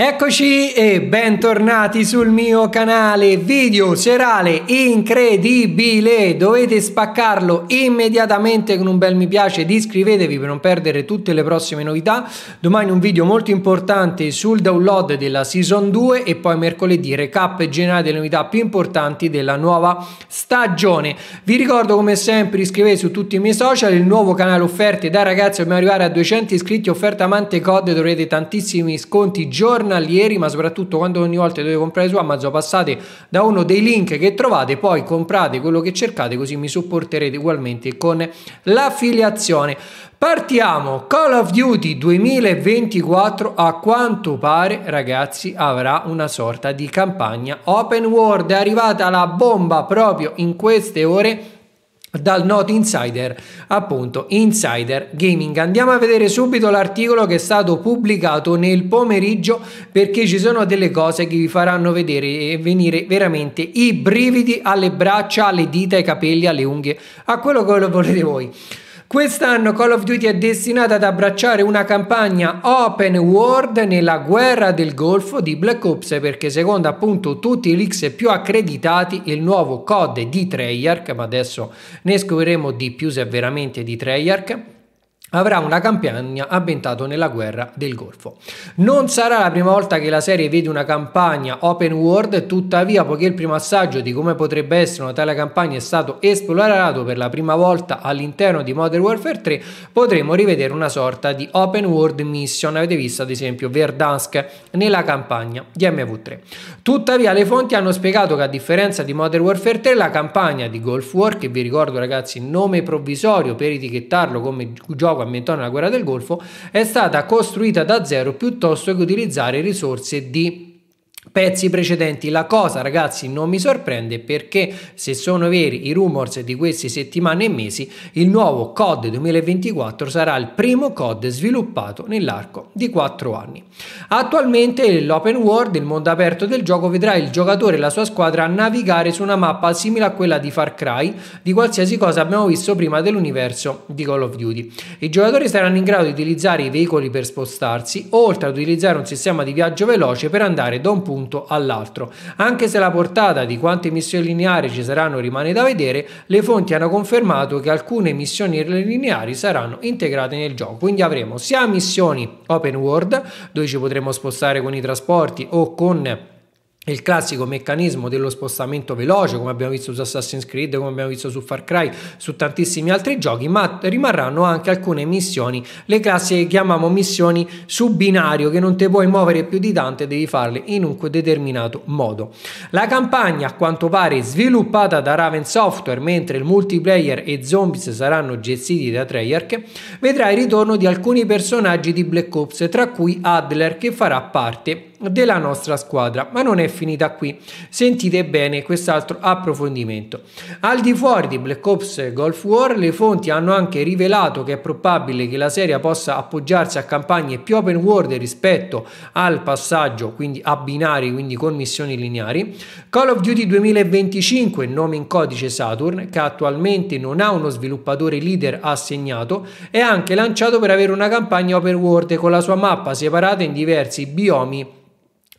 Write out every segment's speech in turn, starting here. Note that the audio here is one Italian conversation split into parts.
Eccoci e bentornati sul mio canale video serale incredibile dovete spaccarlo immediatamente con un bel mi piace ed iscrivetevi per non perdere tutte le prossime novità domani un video molto importante sul download della season 2 e poi mercoledì recap generale delle novità più importanti della nuova stagione vi ricordo come sempre iscrivetevi su tutti i miei social il nuovo canale offerte da ragazzi dobbiamo arrivare a 200 iscritti offerta amante code dovrete tantissimi sconti giorni giornalieri, ma soprattutto quando ogni volta dovete comprare su Amazon passate da uno dei link che trovate, poi comprate quello che cercate, così mi supporterete ugualmente con l'affiliazione. Partiamo, Call of Duty 2024 a quanto pare ragazzi avrà una sorta di campagna open world, è arrivata la bomba proprio in queste ore dal Not Insider, appunto Insider Gaming. Andiamo a vedere subito l'articolo che è stato pubblicato nel pomeriggio perché ci sono delle cose che vi faranno vedere e venire veramente i brividi alle braccia, alle dita, ai capelli, alle unghie, a quello che volete voi. Quest'anno Call of Duty è destinata ad abbracciare una campagna open world nella guerra del Golfo di Black Ops perché secondo appunto tutti i leaks più accreditati il nuovo code di Treyarch, ma adesso ne scopriremo di più se è veramente di Treyarch avrà una campagna ambientata nella guerra del Golfo. Non sarà la prima volta che la serie vede una campagna open world, tuttavia poiché il primo assaggio di come potrebbe essere una tale campagna è stato esplorato per la prima volta all'interno di Modern Warfare 3, potremo rivedere una sorta di open world mission, avete visto ad esempio Verdansk nella campagna di MV3. Tuttavia le fonti hanno spiegato che a differenza di Modern Warfare 3 la campagna di Golf War, che vi ricordo ragazzi nome provvisorio per etichettarlo come gioco quando intorno alla guerra del Golfo, è stata costruita da zero piuttosto che utilizzare risorse di pezzi precedenti. La cosa, ragazzi, non mi sorprende perché se sono veri i rumors di queste settimane e mesi, il nuovo COD 2024 sarà il primo COD sviluppato nell'arco di 4 anni. Attualmente l'open world, il mondo aperto del gioco, vedrà il giocatore e la sua squadra navigare su una mappa simile a quella di Far Cry, di qualsiasi cosa abbiamo visto prima dell'universo di Call of Duty. I giocatori saranno in grado di utilizzare i veicoli per spostarsi, oltre ad utilizzare un sistema di viaggio veloce per andare da un punto punto all'altro. Anche se la portata di quante missioni lineari ci saranno rimane da vedere, le fonti hanno confermato che alcune missioni lineari saranno integrate nel gioco. Quindi avremo sia missioni open world, dove ci potremo spostare con i trasporti o con il classico meccanismo dello spostamento veloce, come abbiamo visto su Assassin's Creed, come abbiamo visto su Far Cry, su tantissimi altri giochi, ma rimarranno anche alcune missioni, le classiche chiamiamo missioni su binario, che non te puoi muovere più di tante, devi farle in un determinato modo. La campagna, a quanto pare, sviluppata da Raven Software, mentre il multiplayer e zombies saranno gestiti da Treyarch, vedrà il ritorno di alcuni personaggi di Black Ops, tra cui Adler, che farà parte della nostra squadra. Ma non è finita qui, sentite bene quest'altro approfondimento. Al di fuori di Black Ops Golf War, le fonti hanno anche rivelato che è probabile che la serie possa appoggiarsi a campagne più open world rispetto al passaggio, quindi a binari, quindi con missioni lineari. Call of Duty 2025, nome in codice Saturn, che attualmente non ha uno sviluppatore leader assegnato, è anche lanciato per avere una campagna open world con la sua mappa separata in diversi biomi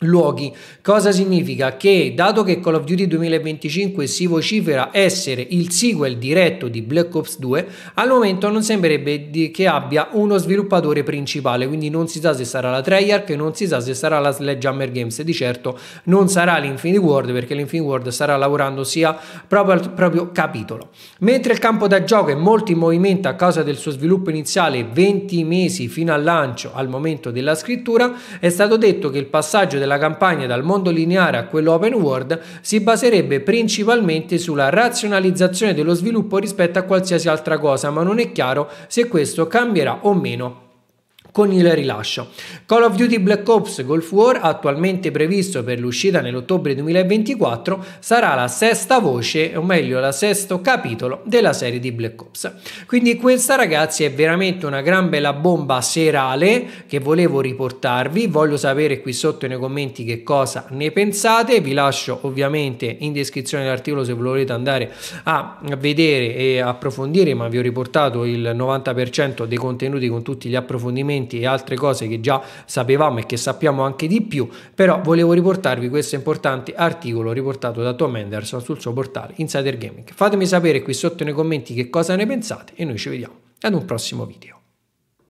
luoghi. Cosa significa? Che dato che Call of Duty 2025 si vocifera essere il sequel diretto di Black Ops 2, al momento non sembrerebbe che abbia uno sviluppatore principale, quindi non si sa se sarà la Treyarch, non si sa se sarà la Sledgehammer Games, di certo non sarà l'Infinity World perché l'Infinity World starà lavorando sia proprio al proprio capitolo. Mentre il campo da gioco è molto in movimento a causa del suo sviluppo iniziale 20 mesi fino al lancio al momento della scrittura, è stato detto che il passaggio della della campagna dal mondo lineare a quello open world si baserebbe principalmente sulla razionalizzazione dello sviluppo rispetto a qualsiasi altra cosa, ma non è chiaro se questo cambierà o meno con il rilascio. Call of Duty Black Ops Golf War, attualmente previsto per l'uscita nell'ottobre 2024, sarà la sesta voce, o meglio la sesto capitolo della serie di Black Ops. Quindi questa ragazzi è veramente una gran bella bomba serale che volevo riportarvi, voglio sapere qui sotto nei commenti che cosa ne pensate, vi lascio ovviamente in descrizione dell'articolo se volete andare a vedere e approfondire, ma vi ho riportato il 90% dei contenuti con tutti gli approfondimenti argomenti e altre cose che già sapevamo e che sappiamo anche di più, però volevo riportarvi questo importante articolo riportato da Tom Henderson sul suo portale Insider Gaming. Fatemi sapere qui sotto nei commenti che cosa ne pensate e noi ci vediamo ad un prossimo video.